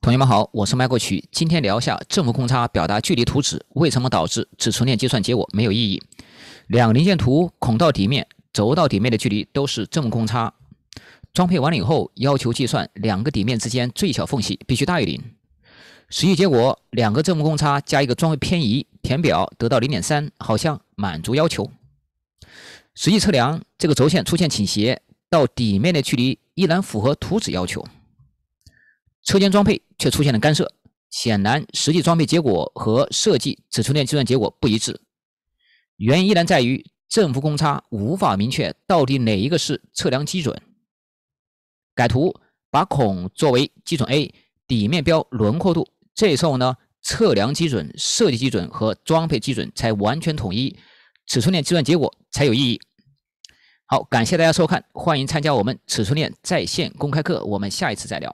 同学们好，我是麦过曲，今天聊一下正负公差表达距离图纸为什么导致只存链计算结果没有意义。两个零件图孔到底面、轴到底面的距离都是正负公差。装配完了以后，要求计算两个底面之间最小缝隙必须大于零。实际结果两个正负公差加一个装位偏移，填表得到零点三，好像满足要求。实际测量这个轴线出现倾斜到底面的距离依然符合图纸要求。车间装配却出现了干涉，显然实际装配结果和设计尺寸链计算结果不一致，原因依然在于正负公差无法明确到底哪一个是测量基准。改图把孔作为基准 A，底面标轮廓度，这时候呢测量基准、设计基准和装配基准才完全统一，尺寸链计算结果才有意义。好，感谢大家收看，欢迎参加我们尺寸链在线公开课，我们下一次再聊。